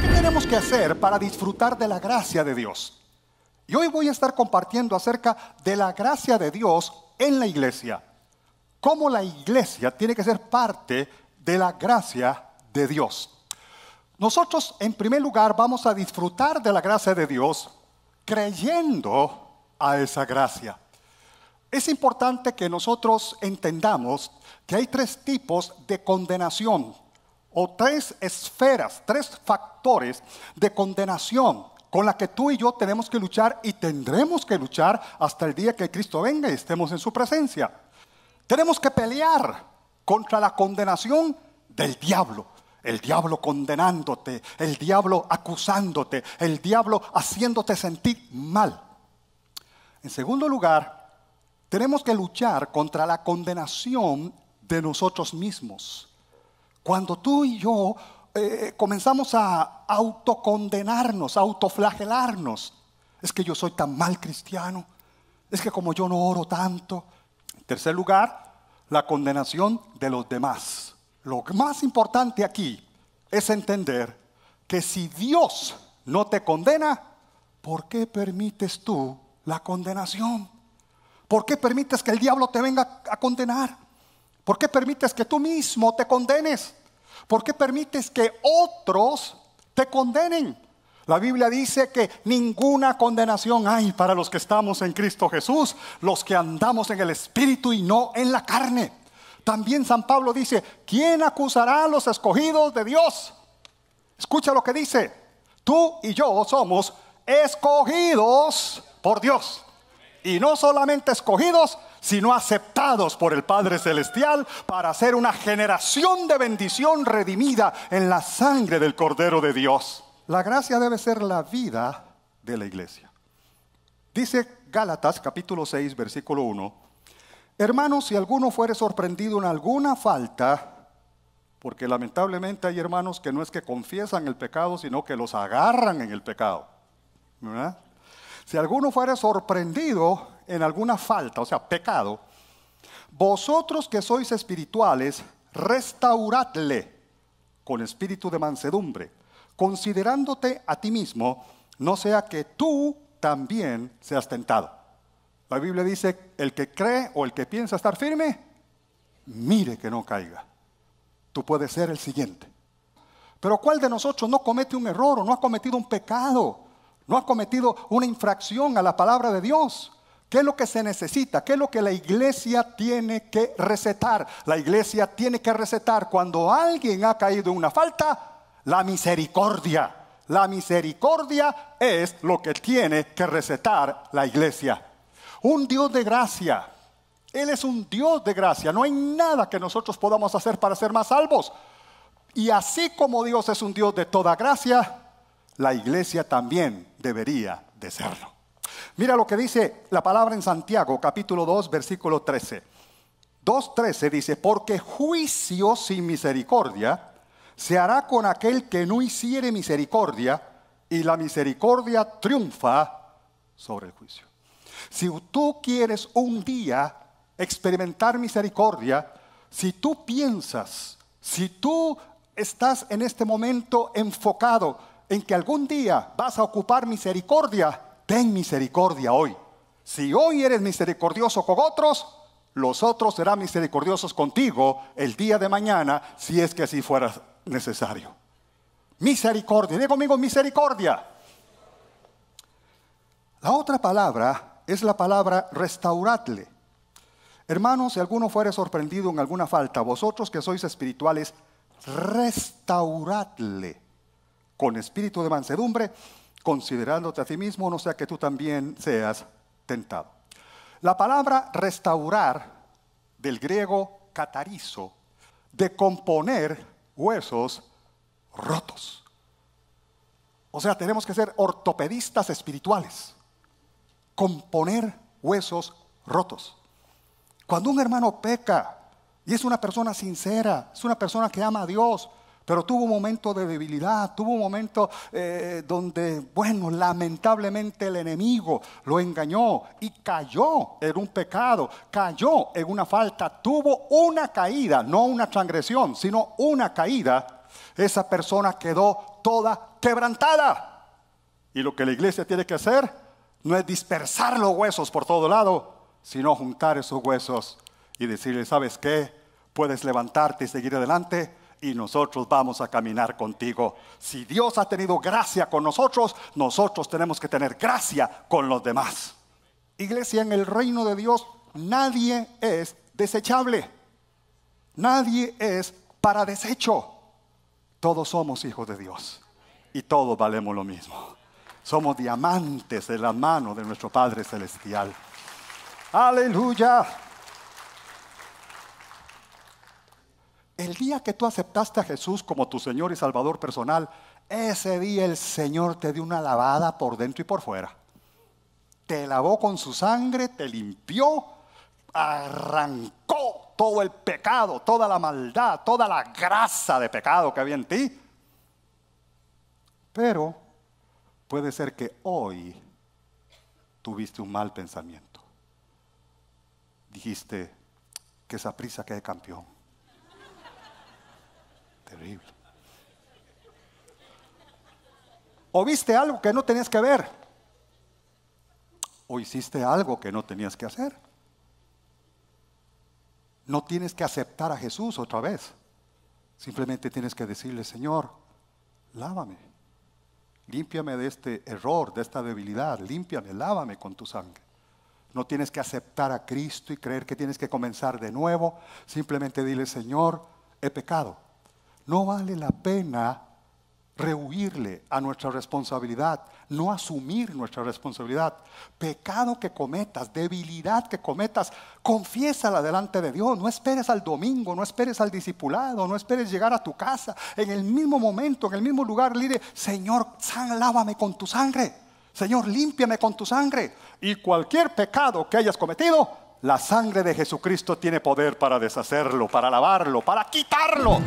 ¿Qué tenemos que hacer para disfrutar de la gracia de Dios? Y hoy voy a estar compartiendo acerca de la gracia de Dios en la iglesia. Cómo la iglesia tiene que ser parte de la gracia de Dios. Nosotros, en primer lugar, vamos a disfrutar de la gracia de Dios creyendo a esa gracia. Es importante que nosotros entendamos que hay tres tipos de condenación o tres esferas, tres factores de condenación con la que tú y yo tenemos que luchar y tendremos que luchar hasta el día que Cristo venga y estemos en su presencia. Tenemos que pelear contra la condenación del diablo. El diablo condenándote, el diablo acusándote, el diablo haciéndote sentir mal. En segundo lugar, tenemos que luchar contra la condenación de nosotros mismos. Cuando tú y yo eh, comenzamos a autocondenarnos, autoflagelarnos, es que yo soy tan mal cristiano, es que como yo no oro tanto. En tercer lugar, la condenación de los demás. Lo más importante aquí es entender que si Dios no te condena, ¿por qué permites tú la condenación? ¿Por qué permites que el diablo te venga a condenar? ¿Por qué permites que tú mismo te condenes? ¿Por qué permites que otros te condenen? La Biblia dice que ninguna condenación hay para los que estamos en Cristo Jesús, los que andamos en el Espíritu y no en la carne. También San Pablo dice, ¿quién acusará a los escogidos de Dios? Escucha lo que dice, tú y yo somos escogidos por Dios. Y no solamente escogidos, sino aceptados por el Padre Celestial para ser una generación de bendición redimida en la sangre del Cordero de Dios. La gracia debe ser la vida de la iglesia. Dice Gálatas capítulo 6 versículo 1, hermanos, si alguno fuere sorprendido en alguna falta, porque lamentablemente hay hermanos que no es que confiesan el pecado, sino que los agarran en el pecado. ¿verdad? Si alguno fuera sorprendido en alguna falta, o sea, pecado, vosotros que sois espirituales, restauradle con espíritu de mansedumbre, considerándote a ti mismo, no sea que tú también seas tentado. La Biblia dice, el que cree o el que piensa estar firme, mire que no caiga. Tú puedes ser el siguiente. Pero ¿cuál de nosotros no comete un error o no ha cometido un pecado? no ha cometido una infracción a la palabra de Dios. ¿Qué es lo que se necesita? ¿Qué es lo que la iglesia tiene que recetar? La iglesia tiene que recetar cuando alguien ha caído en una falta, la misericordia. La misericordia es lo que tiene que recetar la iglesia. Un Dios de gracia. Él es un Dios de gracia. No hay nada que nosotros podamos hacer para ser más salvos. Y así como Dios es un Dios de toda gracia, la iglesia también debería de serlo. Mira lo que dice la palabra en Santiago, capítulo 2, versículo 13. 2.13 dice, porque juicio sin misericordia se hará con aquel que no hiciere misericordia, y la misericordia triunfa sobre el juicio. Si tú quieres un día experimentar misericordia, si tú piensas, si tú estás en este momento enfocado en que algún día vas a ocupar misericordia, ten misericordia hoy. Si hoy eres misericordioso con otros, los otros serán misericordiosos contigo el día de mañana, si es que así fuera necesario. Misericordia, diga conmigo misericordia. La otra palabra es la palabra restauradle, Hermanos, si alguno fuere sorprendido en alguna falta, vosotros que sois espirituales, restauradle con espíritu de mansedumbre, considerándote a ti mismo, no sea que tú también seas tentado. La palabra restaurar, del griego catarizo, de componer huesos rotos. O sea, tenemos que ser ortopedistas espirituales, componer huesos rotos. Cuando un hermano peca y es una persona sincera, es una persona que ama a Dios, pero tuvo un momento de debilidad, tuvo un momento eh, donde, bueno, lamentablemente el enemigo lo engañó y cayó en un pecado, cayó en una falta, tuvo una caída, no una transgresión, sino una caída. Esa persona quedó toda quebrantada. Y lo que la iglesia tiene que hacer no es dispersar los huesos por todo lado, sino juntar esos huesos y decirle, ¿sabes qué? Puedes levantarte y seguir adelante y nosotros vamos a caminar contigo. Si Dios ha tenido gracia con nosotros, nosotros tenemos que tener gracia con los demás. Iglesia, en el reino de Dios nadie es desechable. Nadie es para desecho. Todos somos hijos de Dios y todos valemos lo mismo. Somos diamantes en la mano de nuestro Padre Celestial. Aleluya. El día que tú aceptaste a Jesús como tu Señor y Salvador personal, ese día el Señor te dio una lavada por dentro y por fuera. Te lavó con su sangre, te limpió, arrancó todo el pecado, toda la maldad, toda la grasa de pecado que había en ti. Pero puede ser que hoy tuviste un mal pensamiento. Dijiste, que esa prisa que hay campeón Terrible. O viste algo que no tenías que ver. O hiciste algo que no tenías que hacer. No tienes que aceptar a Jesús otra vez. Simplemente tienes que decirle, Señor, lávame. Límpiame de este error, de esta debilidad. Límpiame, lávame con tu sangre. No tienes que aceptar a Cristo y creer que tienes que comenzar de nuevo. Simplemente dile, Señor, he pecado. No vale la pena rehuirle a nuestra responsabilidad, no asumir nuestra responsabilidad. Pecado que cometas, debilidad que cometas, confiésala delante de Dios. No esperes al domingo, no esperes al discipulado, no esperes llegar a tu casa. En el mismo momento, en el mismo lugar, dile, Señor, san, lávame con tu sangre. Señor, límpiame con tu sangre. Y cualquier pecado que hayas cometido, la sangre de Jesucristo tiene poder para deshacerlo, para lavarlo, para quitarlo.